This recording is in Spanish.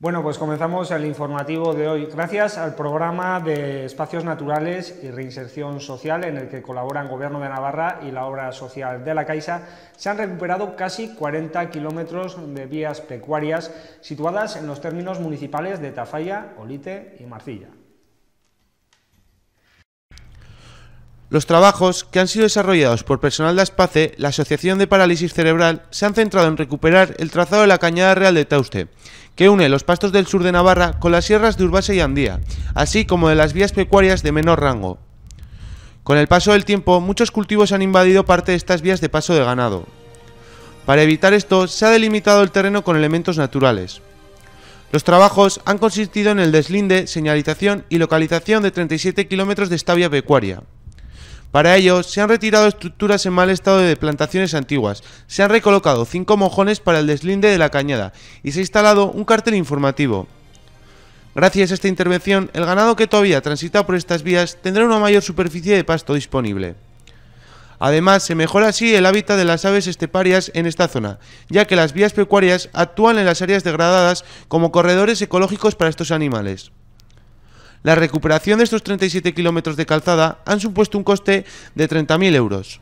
Bueno, pues comenzamos el informativo de hoy. Gracias al programa de Espacios Naturales y Reinserción Social, en el que colaboran Gobierno de Navarra y la Obra Social de la Caixa, se han recuperado casi 40 kilómetros de vías pecuarias situadas en los términos municipales de Tafalla, Olite y Marcilla. Los trabajos, que han sido desarrollados por personal de Aspace, la Asociación de Parálisis Cerebral, se han centrado en recuperar el trazado de la Cañada Real de Tauste, que une los pastos del sur de Navarra con las sierras de Urbasa y Andía, así como de las vías pecuarias de menor rango. Con el paso del tiempo, muchos cultivos han invadido parte de estas vías de paso de ganado. Para evitar esto, se ha delimitado el terreno con elementos naturales. Los trabajos han consistido en el deslinde, señalización y localización de 37 kilómetros de esta vía pecuaria. Para ello, se han retirado estructuras en mal estado de plantaciones antiguas, se han recolocado cinco mojones para el deslinde de la cañada y se ha instalado un cartel informativo. Gracias a esta intervención, el ganado que todavía transita por estas vías tendrá una mayor superficie de pasto disponible. Además, se mejora así el hábitat de las aves esteparias en esta zona, ya que las vías pecuarias actúan en las áreas degradadas como corredores ecológicos para estos animales. La recuperación de estos 37 kilómetros de calzada han supuesto un coste de 30.000 euros.